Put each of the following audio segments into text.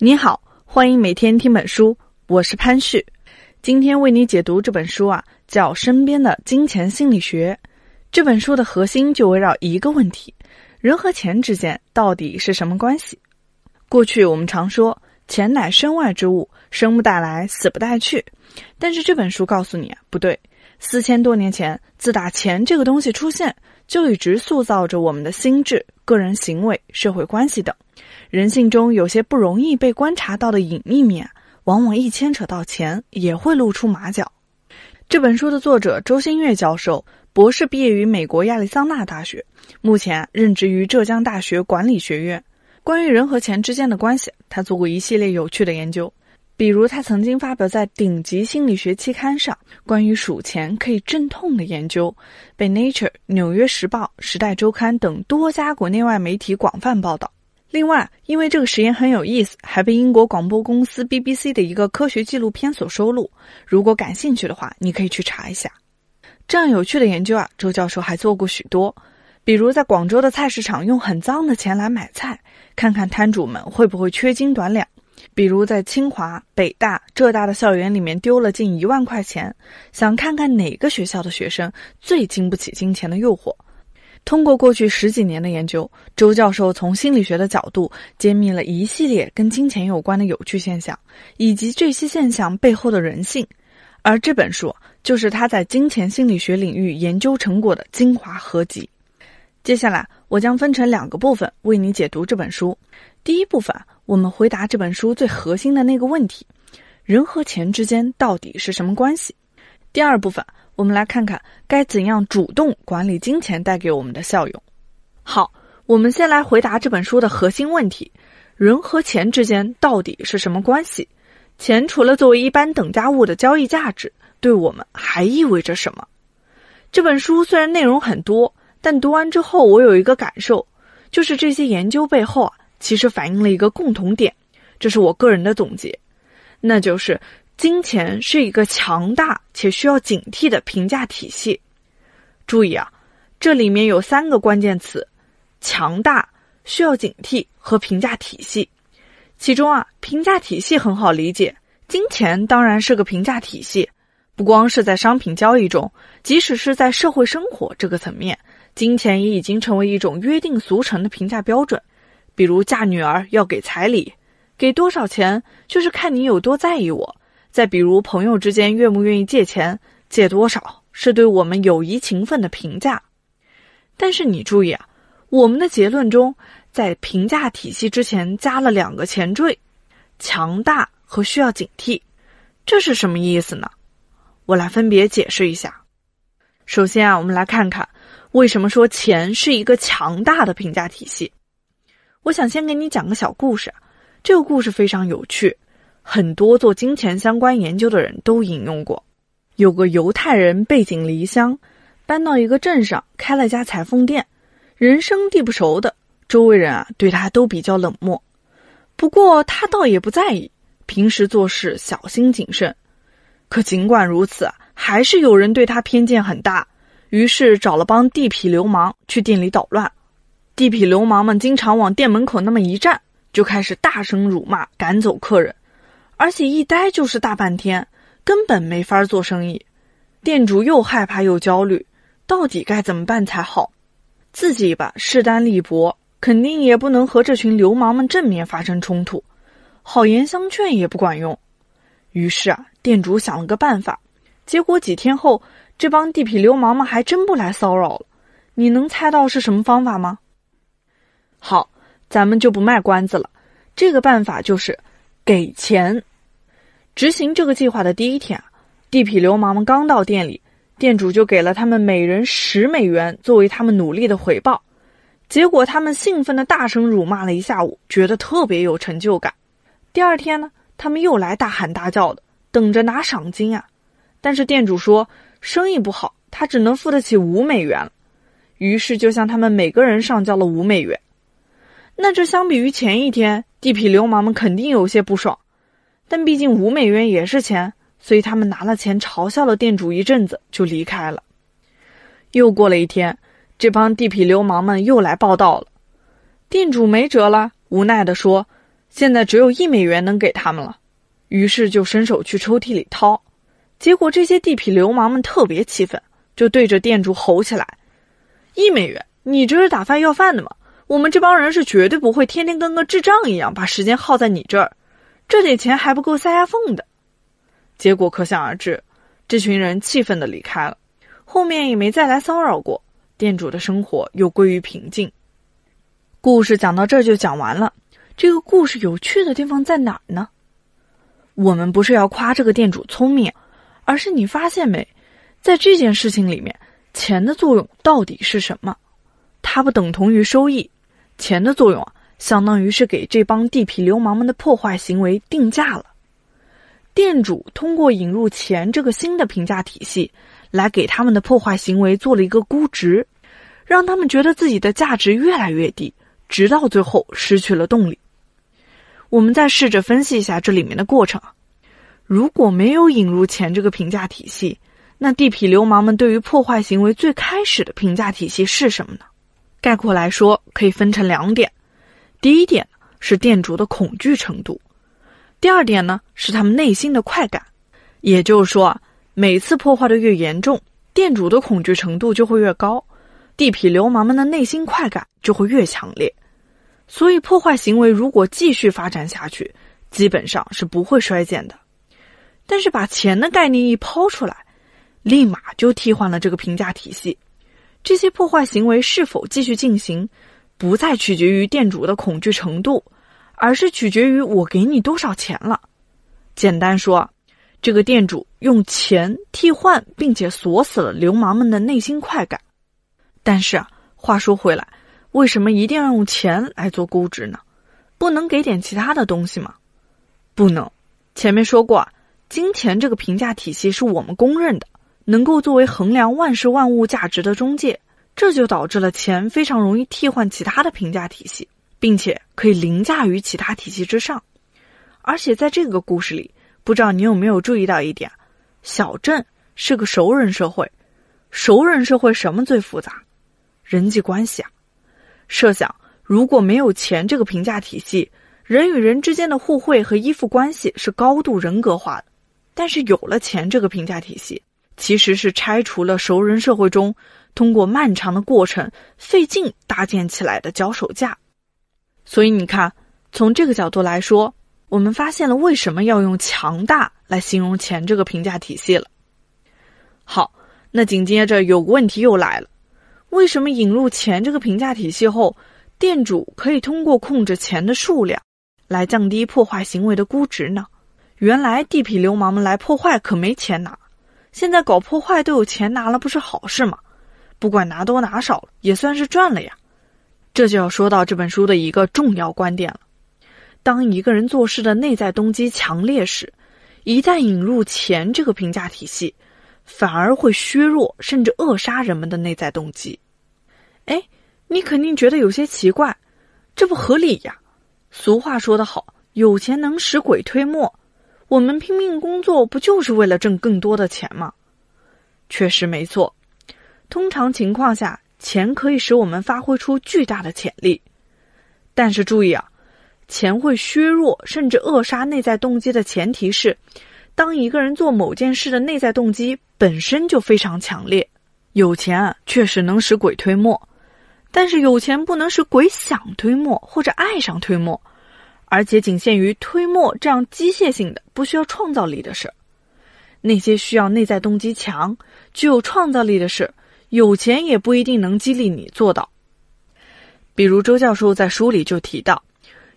你好，欢迎每天听本书，我是潘旭，今天为你解读这本书啊，叫《身边的金钱心理学》。这本书的核心就围绕一个问题：人和钱之间到底是什么关系？过去我们常说，钱乃身外之物，生不带来，死不带去。但是这本书告诉你啊，不对。四千多年前，自打钱这个东西出现，就一直塑造着我们的心智。个人行为、社会关系等，人性中有些不容易被观察到的隐秘面，往往一牵扯到钱，也会露出马脚。这本书的作者周新月教授，博士毕业于美国亚利桑那大学，目前任职于浙江大学管理学院。关于人和钱之间的关系，他做过一系列有趣的研究。比如，他曾经发表在顶级心理学期刊上关于数钱可以镇痛的研究，被《Nature》、《纽约时报》、《时代周刊》等多家国内外媒体广泛报道。另外，因为这个实验很有意思，还被英国广播公司 BBC 的一个科学纪录片所收录。如果感兴趣的话，你可以去查一下。这样有趣的研究啊，周教授还做过许多，比如在广州的菜市场用很脏的钱来买菜，看看摊主们会不会缺斤短两。比如在清华、北大、浙大的校园里面丢了近一万块钱，想看看哪个学校的学生最经不起金钱的诱惑。通过过去十几年的研究，周教授从心理学的角度揭秘了一系列跟金钱有关的有趣现象，以及这些现象背后的人性。而这本书就是他在金钱心理学领域研究成果的精华合集。接下来我将分成两个部分为你解读这本书。第一部分。我们回答这本书最核心的那个问题：人和钱之间到底是什么关系？第二部分，我们来看看该怎样主动管理金钱带给我们的效用。好，我们先来回答这本书的核心问题：人和钱之间到底是什么关系？钱除了作为一般等价物的交易价值，对我们还意味着什么？这本书虽然内容很多，但读完之后我有一个感受，就是这些研究背后啊。其实反映了一个共同点，这是我个人的总结，那就是金钱是一个强大且需要警惕的评价体系。注意啊，这里面有三个关键词：强大、需要警惕和评价体系。其中啊，评价体系很好理解，金钱当然是个评价体系。不光是在商品交易中，即使是在社会生活这个层面，金钱也已经成为一种约定俗成的评价标准。比如嫁女儿要给彩礼，给多少钱就是看你有多在意我。再比如朋友之间愿不愿意借钱，借多少是对我们友谊情分的评价。但是你注意啊，我们的结论中在评价体系之前加了两个前缀，强大和需要警惕，这是什么意思呢？我来分别解释一下。首先啊，我们来看看为什么说钱是一个强大的评价体系。我想先给你讲个小故事，这个故事非常有趣，很多做金钱相关研究的人都引用过。有个犹太人背井离乡，搬到一个镇上开了家裁缝店，人生地不熟的，周围人啊对他都比较冷漠。不过他倒也不在意，平时做事小心谨慎。可尽管如此还是有人对他偏见很大，于是找了帮地痞流氓去店里捣乱。地痞流氓们经常往店门口那么一站，就开始大声辱骂，赶走客人，而且一待就是大半天，根本没法做生意。店主又害怕又焦虑，到底该怎么办才好？自己吧，势单力薄，肯定也不能和这群流氓们正面发生冲突，好言相劝也不管用。于是啊，店主想了个办法。结果几天后，这帮地痞流氓们还真不来骚扰了。你能猜到是什么方法吗？好，咱们就不卖关子了。这个办法就是给钱。执行这个计划的第一天，地痞流氓们刚到店里，店主就给了他们每人十美元作为他们努力的回报。结果他们兴奋地大声辱骂了一下午，觉得特别有成就感。第二天呢，他们又来大喊大叫的，等着拿赏金呀。但是店主说生意不好，他只能付得起五美元，于是就向他们每个人上交了五美元。那这相比于前一天，地痞流氓们肯定有些不爽，但毕竟五美元也是钱，所以他们拿了钱，嘲笑了店主一阵子就离开了。又过了一天，这帮地痞流氓们又来报道了，店主没辙了，无奈的说：“现在只有一美元能给他们了。”于是就伸手去抽屉里掏，结果这些地痞流氓们特别气愤，就对着店主吼起来：“一美元，你这是打发要饭的吗？”我们这帮人是绝对不会天天跟个智障一样把时间耗在你这儿，这点钱还不够塞牙缝的。结果可想而知，这群人气愤的离开了，后面也没再来骚扰过。店主的生活又归于平静。故事讲到这儿就讲完了。这个故事有趣的地方在哪儿呢？我们不是要夸这个店主聪明，而是你发现没，在这件事情里面，钱的作用到底是什么？它不等同于收益。钱的作用啊，相当于是给这帮地痞流氓们的破坏行为定价了。店主通过引入钱这个新的评价体系，来给他们的破坏行为做了一个估值，让他们觉得自己的价值越来越低，直到最后失去了动力。我们再试着分析一下这里面的过程：如果没有引入钱这个评价体系，那地痞流氓们对于破坏行为最开始的评价体系是什么呢？概括来说，可以分成两点：第一点是店主的恐惧程度；第二点呢是他们内心的快感。也就是说，每次破坏的越严重，店主的恐惧程度就会越高，地痞流氓们的内心快感就会越强烈。所以，破坏行为如果继续发展下去，基本上是不会衰减的。但是，把钱的概念一抛出来，立马就替换了这个评价体系。这些破坏行为是否继续进行，不再取决于店主的恐惧程度，而是取决于我给你多少钱了。简单说，这个店主用钱替换并且锁死了流氓们的内心快感。但是话说回来，为什么一定要用钱来做估值呢？不能给点其他的东西吗？不能。前面说过，金钱这个评价体系是我们公认的。能够作为衡量万事万物价值的中介，这就导致了钱非常容易替换其他的评价体系，并且可以凌驾于其他体系之上。而且在这个故事里，不知道你有没有注意到一点：小镇是个熟人社会，熟人社会什么最复杂？人际关系啊。设想如果没有钱这个评价体系，人与人之间的互惠和依附关系是高度人格化的，但是有了钱这个评价体系。其实是拆除了熟人社会中通过漫长的过程费劲搭建起来的脚手架，所以你看，从这个角度来说，我们发现了为什么要用强大来形容钱这个评价体系了。好，那紧接着有个问题又来了：为什么引入钱这个评价体系后，店主可以通过控制钱的数量来降低破坏行为的估值呢？原来地痞流氓们来破坏可没钱拿。现在搞破坏都有钱拿了，不是好事吗？不管拿多拿少，也算是赚了呀。这就要说到这本书的一个重要观点了：当一个人做事的内在动机强烈时，一旦引入钱这个评价体系，反而会削弱甚至扼杀人们的内在动机。哎，你肯定觉得有些奇怪，这不合理呀？俗话说得好，有钱能使鬼推磨。我们拼命工作，不就是为了挣更多的钱吗？确实没错。通常情况下，钱可以使我们发挥出巨大的潜力。但是注意啊，钱会削弱甚至扼杀内在动机的前提是，当一个人做某件事的内在动机本身就非常强烈。有钱啊，确实能使鬼推磨，但是有钱不能使鬼想推磨，或者爱上推磨。而且仅限于推磨这样机械性的、不需要创造力的事那些需要内在动机强、具有创造力的事，有钱也不一定能激励你做到。比如周教授在书里就提到，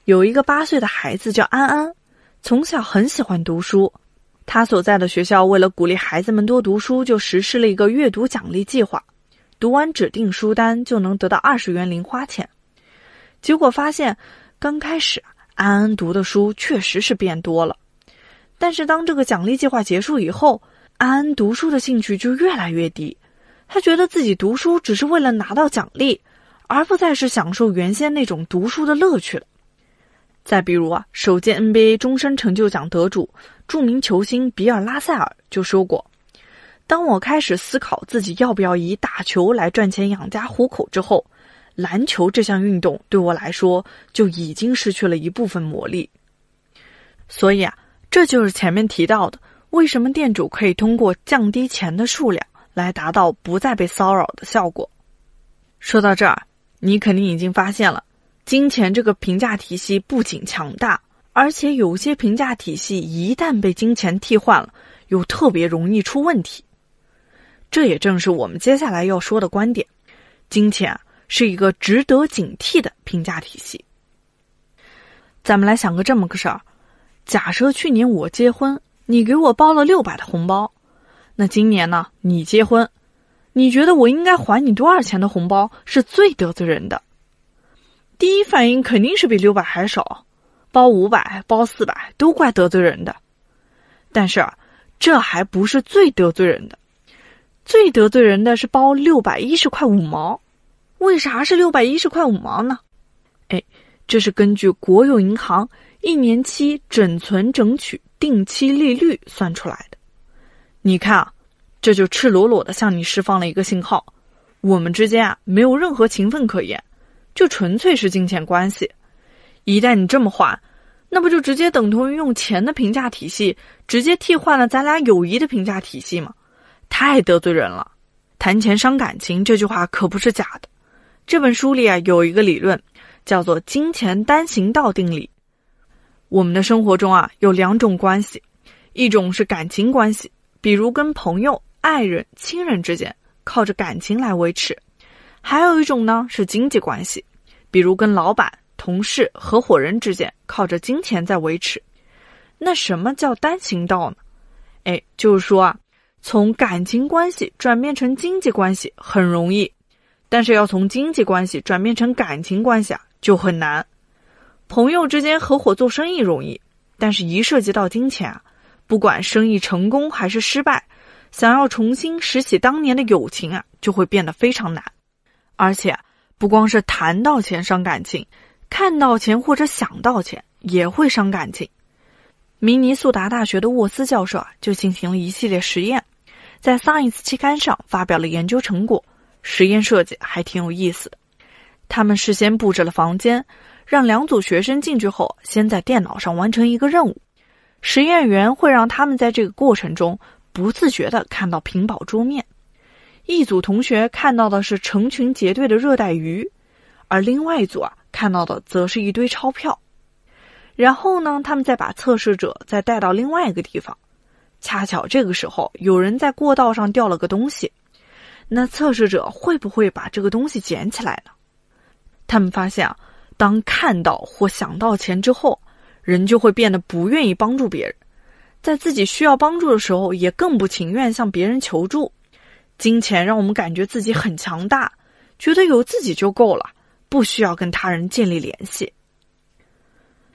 有一个八岁的孩子叫安安，从小很喜欢读书。他所在的学校为了鼓励孩子们多读书，就实施了一个阅读奖励计划：读完指定书单就能得到二十元零花钱。结果发现，刚开始。安安读的书确实是变多了，但是当这个奖励计划结束以后，安安读书的兴趣就越来越低。他觉得自己读书只是为了拿到奖励，而不再是享受原先那种读书的乐趣了。再比如啊，首届 NBA 终身成就奖得主、著名球星比尔·拉塞尔就说过：“当我开始思考自己要不要以打球来赚钱养家糊口之后。”篮球这项运动对我来说就已经失去了一部分魔力，所以啊，这就是前面提到的，为什么店主可以通过降低钱的数量来达到不再被骚扰的效果。说到这儿，你肯定已经发现了，金钱这个评价体系不仅强大，而且有些评价体系一旦被金钱替换了，又特别容易出问题。这也正是我们接下来要说的观点：金钱。是一个值得警惕的评价体系。咱们来想个这么个事儿：假设去年我结婚，你给我包了六百的红包，那今年呢？你结婚，你觉得我应该还你多少钱的红包是最得罪人的？第一反应肯定是比六百还少，包五百、包四百都怪得罪人的。但是这还不是最得罪人的，最得罪人的是包六百一十块五毛。为啥是六百一十块五毛呢？哎，这是根据国有银行一年期整存整取定期利率算出来的。你看，啊，这就赤裸裸的向你释放了一个信号：我们之间啊没有任何情分可言，就纯粹是金钱关系。一旦你这么换，那不就直接等同于用钱的评价体系直接替换了咱俩友谊的评价体系吗？太得罪人了！谈钱伤感情，这句话可不是假的。这本书里啊有一个理论，叫做“金钱单行道定理”。我们的生活中啊有两种关系，一种是感情关系，比如跟朋友、爱人、亲人之间靠着感情来维持；还有一种呢是经济关系，比如跟老板、同事、合伙人之间靠着金钱在维持。那什么叫单行道呢？哎，就是说啊，从感情关系转变成经济关系很容易。但是要从经济关系转变成感情关系啊，就很难。朋友之间合伙做生意容易，但是一涉及到金钱啊，不管生意成功还是失败，想要重新拾起当年的友情啊，就会变得非常难。而且，不光是谈到钱伤感情，看到钱或者想到钱也会伤感情。明尼苏达大学的沃斯教授啊，就进行了一系列实验，在《Science》期刊上发表了研究成果。实验设计还挺有意思的。他们事先布置了房间，让两组学生进去后，先在电脑上完成一个任务。实验员会让他们在这个过程中不自觉地看到屏保桌面。一组同学看到的是成群结队的热带鱼，而另外一组啊看到的则是一堆钞票。然后呢，他们再把测试者再带到另外一个地方，恰巧这个时候有人在过道上掉了个东西。那测试者会不会把这个东西捡起来呢？他们发现啊，当看到或想到钱之后，人就会变得不愿意帮助别人，在自己需要帮助的时候也更不情愿向别人求助。金钱让我们感觉自己很强大，觉得有自己就够了，不需要跟他人建立联系。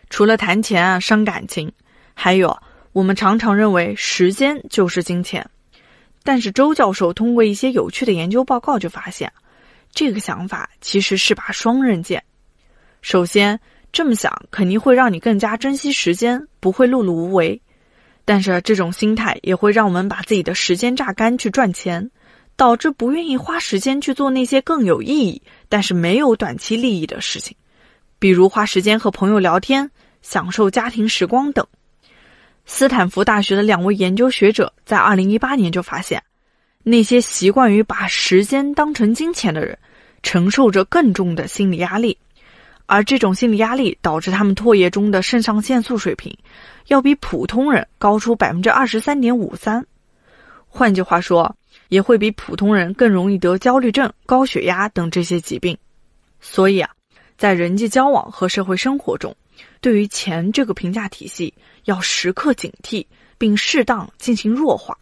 除了谈钱啊伤感情，还有我们常常认为时间就是金钱。但是周教授通过一些有趣的研究报告就发现，这个想法其实是把双刃剑。首先，这么想肯定会让你更加珍惜时间，不会碌碌无为；但是这种心态也会让我们把自己的时间榨干去赚钱，导致不愿意花时间去做那些更有意义但是没有短期利益的事情，比如花时间和朋友聊天、享受家庭时光等。斯坦福大学的两位研究学者在二零一八年就发现，那些习惯于把时间当成金钱的人，承受着更重的心理压力，而这种心理压力导致他们唾液中的肾上腺素水平，要比普通人高出百分之二十三点五三。换句话说，也会比普通人更容易得焦虑症、高血压等这些疾病。所以啊，在人际交往和社会生活中。对于钱这个评价体系，要时刻警惕，并适当进行弱化。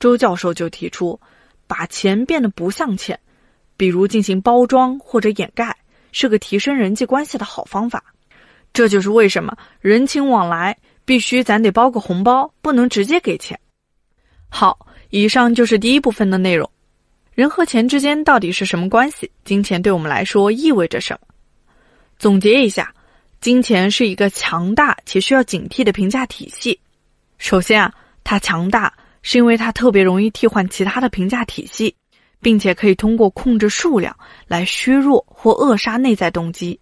周教授就提出，把钱变得不像钱，比如进行包装或者掩盖，是个提升人际关系的好方法。这就是为什么人情往来必须咱得包个红包，不能直接给钱。好，以上就是第一部分的内容。人和钱之间到底是什么关系？金钱对我们来说意味着什么？总结一下。金钱是一个强大且需要警惕的评价体系。首先啊，它强大是因为它特别容易替换其他的评价体系，并且可以通过控制数量来削弱或扼杀内在动机。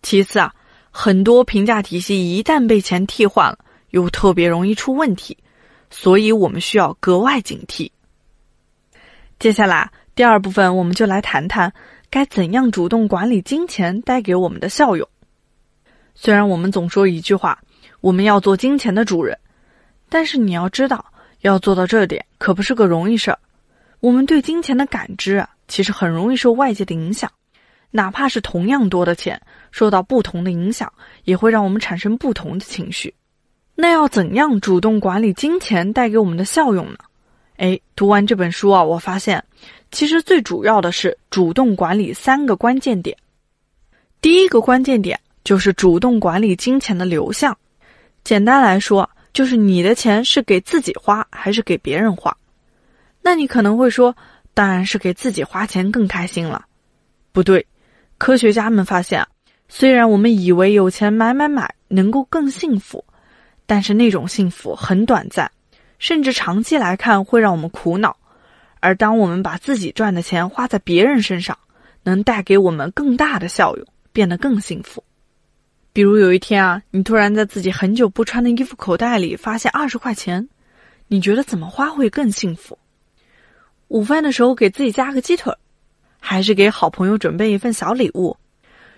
其次啊，很多评价体系一旦被钱替换了，又特别容易出问题，所以我们需要格外警惕。接下来第二部分，我们就来谈谈该怎样主动管理金钱带给我们的效用。虽然我们总说一句话，我们要做金钱的主人，但是你要知道，要做到这点可不是个容易事儿。我们对金钱的感知啊，其实很容易受外界的影响，哪怕是同样多的钱，受到不同的影响，也会让我们产生不同的情绪。那要怎样主动管理金钱带给我们的效用呢？哎，读完这本书啊，我发现，其实最主要的是主动管理三个关键点。第一个关键点。就是主动管理金钱的流向，简单来说，就是你的钱是给自己花还是给别人花。那你可能会说，当然是给自己花钱更开心了。不对，科学家们发现，虽然我们以为有钱买买买能够更幸福，但是那种幸福很短暂，甚至长期来看会让我们苦恼。而当我们把自己赚的钱花在别人身上，能带给我们更大的效用，变得更幸福。比如有一天啊，你突然在自己很久不穿的衣服口袋里发现二十块钱，你觉得怎么花会更幸福？午饭的时候给自己加个鸡腿，还是给好朋友准备一份小礼物，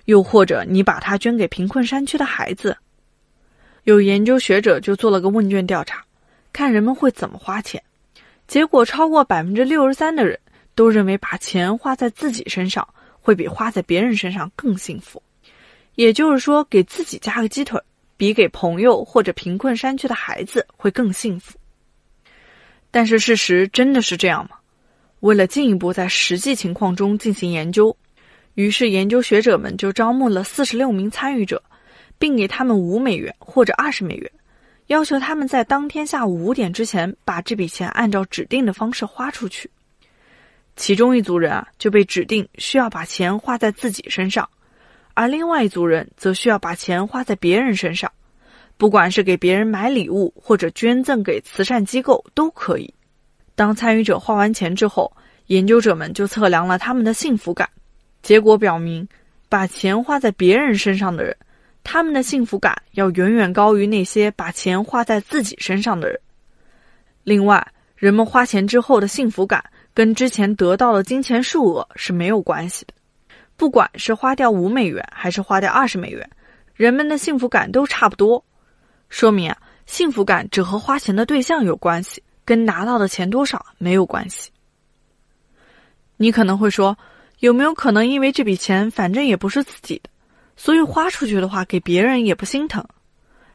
又或者你把它捐给贫困山区的孩子？有研究学者就做了个问卷调查，看人们会怎么花钱。结果超过百分之六十三的人都认为把钱花在自己身上会比花在别人身上更幸福。也就是说，给自己加个鸡腿，比给朋友或者贫困山区的孩子会更幸福。但是事实真的是这样吗？为了进一步在实际情况中进行研究，于是研究学者们就招募了四十六名参与者，并给他们五美元或者二十美元，要求他们在当天下午五点之前把这笔钱按照指定的方式花出去。其中一组人啊，就被指定需要把钱花在自己身上。而另外一组人则需要把钱花在别人身上，不管是给别人买礼物或者捐赠给慈善机构都可以。当参与者花完钱之后，研究者们就测量了他们的幸福感。结果表明，把钱花在别人身上的人，他们的幸福感要远远高于那些把钱花在自己身上的人。另外，人们花钱之后的幸福感跟之前得到的金钱数额是没有关系的。不管是花掉五美元还是花掉二十美元，人们的幸福感都差不多，说明啊，幸福感只和花钱的对象有关系，跟拿到的钱多少没有关系。你可能会说，有没有可能因为这笔钱反正也不是自己的，所以花出去的话给别人也不心疼，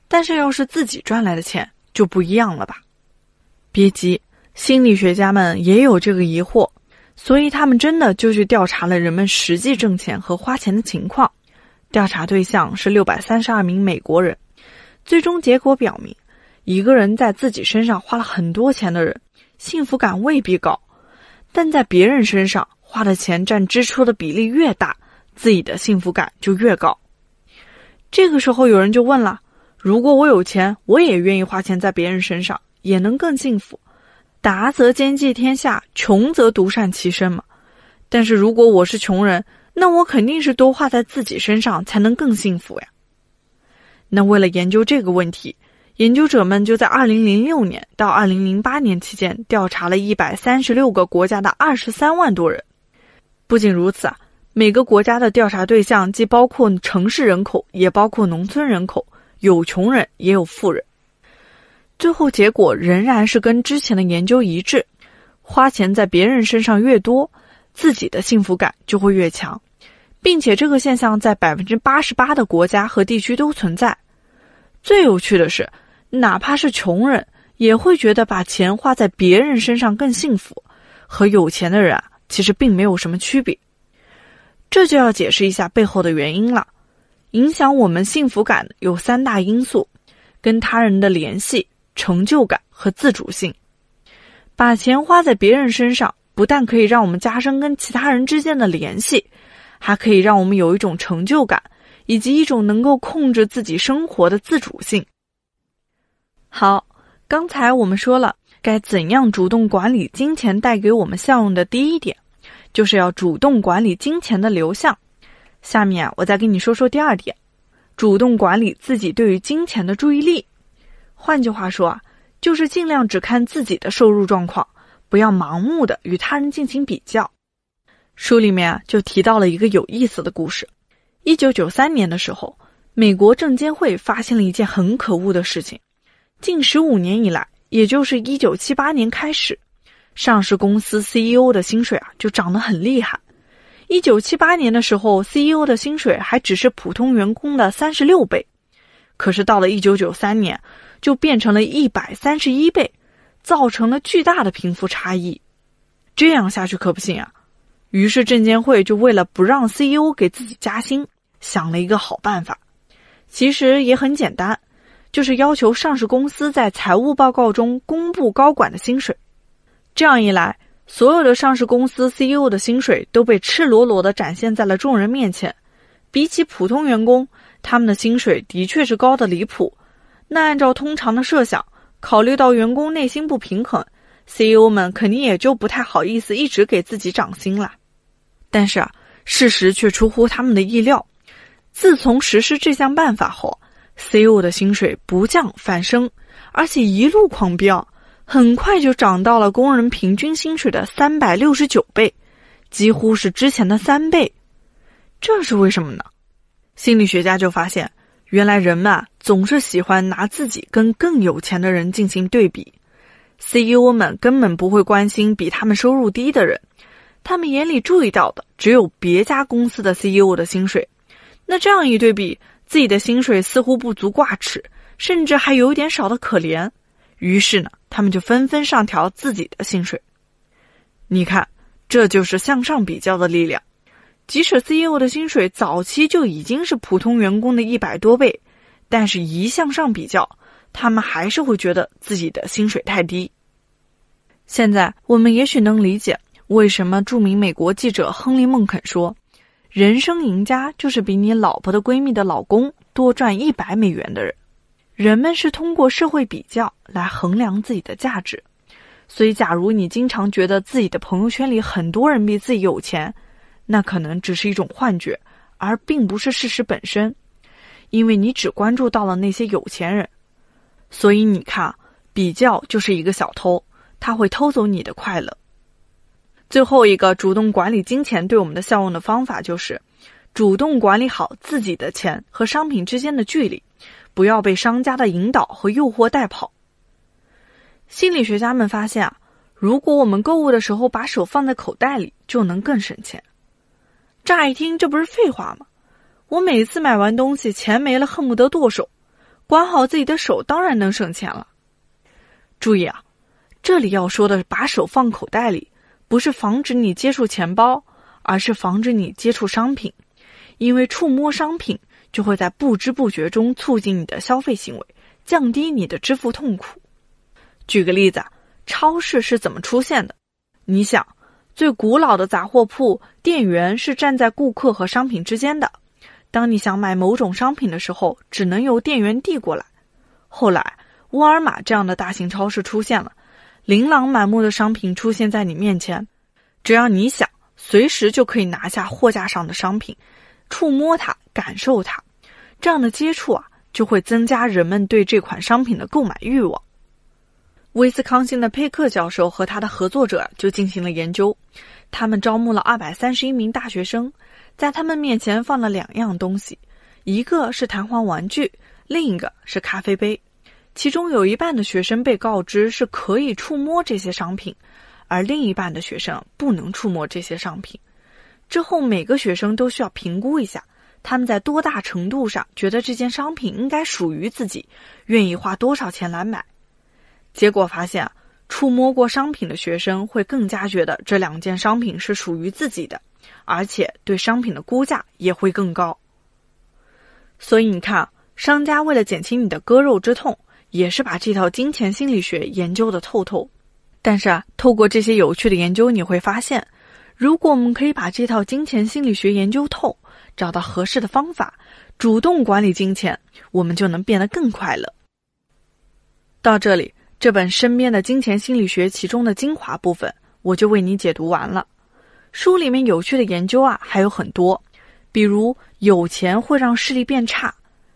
但是要是自己赚来的钱就不一样了吧？别急，心理学家们也有这个疑惑。所以他们真的就去调查了人们实际挣钱和花钱的情况，调查对象是六百三十二名美国人，最终结果表明，一个人在自己身上花了很多钱的人，幸福感未必高，但在别人身上花的钱占支出的比例越大，自己的幸福感就越高。这个时候有人就问了：如果我有钱，我也愿意花钱在别人身上，也能更幸福。达则兼济天下，穷则独善其身嘛。但是如果我是穷人，那我肯定是多花在自己身上才能更幸福呀。那为了研究这个问题，研究者们就在2006年到2008年期间调查了136个国家的23万多人。不仅如此啊，每个国家的调查对象既包括城市人口，也包括农村人口，有穷人也有富人。最后结果仍然是跟之前的研究一致，花钱在别人身上越多，自己的幸福感就会越强，并且这个现象在百分之八十八的国家和地区都存在。最有趣的是，哪怕是穷人也会觉得把钱花在别人身上更幸福，和有钱的人其实并没有什么区别。这就要解释一下背后的原因了。影响我们幸福感有三大因素，跟他人的联系。成就感和自主性，把钱花在别人身上，不但可以让我们加深跟其他人之间的联系，还可以让我们有一种成就感，以及一种能够控制自己生活的自主性。好，刚才我们说了该怎样主动管理金钱带给我们效用的第一点，就是要主动管理金钱的流向。下面我再跟你说说第二点，主动管理自己对于金钱的注意力。换句话说啊，就是尽量只看自己的收入状况，不要盲目的与他人进行比较。书里面啊就提到了一个有意思的故事：，一九九三年的时候，美国证监会发现了一件很可恶的事情。近十五年以来，也就是一九七八年开始，上市公司 CEO 的薪水啊就涨得很厉害。一九七八年的时候，CEO 的薪水还只是普通员工的三十六倍，可是到了一九九三年，就变成了一百三十一倍，造成了巨大的贫富差异。这样下去可不行啊！于是证监会就为了不让 CEO 给自己加薪，想了一个好办法。其实也很简单，就是要求上市公司在财务报告中公布高管的薪水。这样一来，所有的上市公司 CEO 的薪水都被赤裸裸的展现在了众人面前。比起普通员工，他们的薪水的确是高的离谱。那按照通常的设想，考虑到员工内心不平衡，CEO 们肯定也就不太好意思一直给自己涨薪了。但是啊，事实却出乎他们的意料。自从实施这项办法后，CEO 的薪水不降反升，而且一路狂飙，很快就涨到了工人平均薪水的三百六十九倍，几乎是之前的三倍。这是为什么呢？心理学家就发现。原来人们啊总是喜欢拿自己跟更有钱的人进行对比，CEO 们根本不会关心比他们收入低的人，他们眼里注意到的只有别家公司的 CEO 的薪水。那这样一对比，自己的薪水似乎不足挂齿，甚至还有点少的可怜。于是呢，他们就纷纷上调自己的薪水。你看，这就是向上比较的力量。即使 CEO 的薪水早期就已经是普通员工的一百多倍，但是一向上比较，他们还是会觉得自己的薪水太低。现在我们也许能理解为什么著名美国记者亨利·孟肯说：“人生赢家就是比你老婆的闺蜜的老公多赚一百美元的人。”人们是通过社会比较来衡量自己的价值，所以假如你经常觉得自己的朋友圈里很多人比自己有钱。那可能只是一种幻觉，而并不是事实本身，因为你只关注到了那些有钱人，所以你看，比较就是一个小偷，他会偷走你的快乐。最后一个主动管理金钱对我们的效用的方法就是，主动管理好自己的钱和商品之间的距离，不要被商家的引导和诱惑带跑。心理学家们发现啊，如果我们购物的时候把手放在口袋里，就能更省钱。乍一听，这不是废话吗？我每次买完东西，钱没了，恨不得剁手。管好自己的手，当然能省钱了。注意啊，这里要说的把手放口袋里，不是防止你接触钱包，而是防止你接触商品。因为触摸商品，就会在不知不觉中促进你的消费行为，降低你的支付痛苦。举个例子啊，超市是怎么出现的？你想。最古老的杂货铺，店员是站在顾客和商品之间的。当你想买某种商品的时候，只能由店员递过来。后来，沃尔玛这样的大型超市出现了，琳琅满目的商品出现在你面前，只要你想，随时就可以拿下货架上的商品，触摸它，感受它，这样的接触啊，就会增加人们对这款商品的购买欲望。威斯康星的佩克教授和他的合作者就进行了研究，他们招募了二百三十一名大学生，在他们面前放了两样东西，一个是弹簧玩具，另一个是咖啡杯，其中有一半的学生被告知是可以触摸这些商品，而另一半的学生不能触摸这些商品。之后，每个学生都需要评估一下他们在多大程度上觉得这件商品应该属于自己，愿意花多少钱来买。结果发现，触摸过商品的学生会更加觉得这两件商品是属于自己的，而且对商品的估价也会更高。所以你看，商家为了减轻你的割肉之痛，也是把这套金钱心理学研究的透透。但是啊，透过这些有趣的研究，你会发现，如果我们可以把这套金钱心理学研究透，找到合适的方法，主动管理金钱，我们就能变得更快乐。到这里。这本《身边的金钱心理学》其中的精华部分，我就为你解读完了。书里面有趣的研究啊还有很多，比如有钱会让视力变差，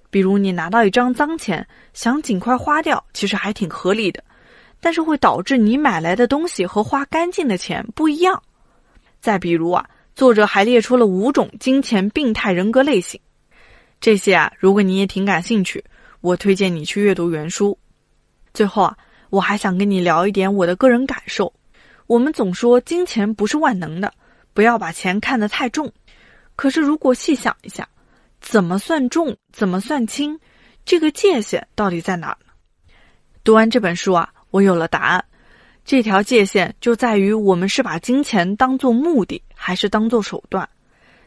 比如你拿到一张脏钱想尽快花掉，其实还挺合理的，但是会导致你买来的东西和花干净的钱不一样。再比如啊，作者还列出了五种金钱病态人格类型，这些啊如果你也挺感兴趣，我推荐你去阅读原书。最后啊。我还想跟你聊一点我的个人感受。我们总说金钱不是万能的，不要把钱看得太重。可是如果细想一下，怎么算重，怎么算轻，这个界限到底在哪儿呢？读完这本书啊，我有了答案。这条界限就在于我们是把金钱当作目的，还是当作手段。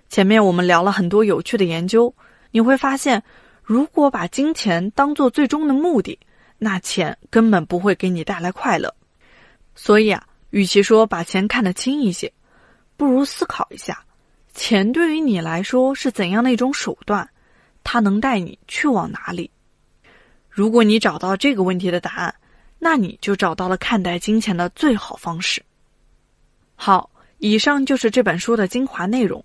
前面我们聊了很多有趣的研究，你会发现，如果把金钱当做最终的目的。那钱根本不会给你带来快乐，所以啊，与其说把钱看得轻一些，不如思考一下，钱对于你来说是怎样的一种手段，它能带你去往哪里？如果你找到这个问题的答案，那你就找到了看待金钱的最好方式。好，以上就是这本书的精华内容，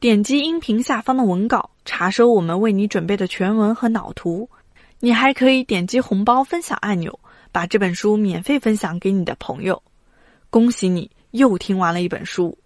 点击音频下方的文稿，查收我们为你准备的全文和脑图。你还可以点击红包分享按钮，把这本书免费分享给你的朋友。恭喜你，又听完了一本书。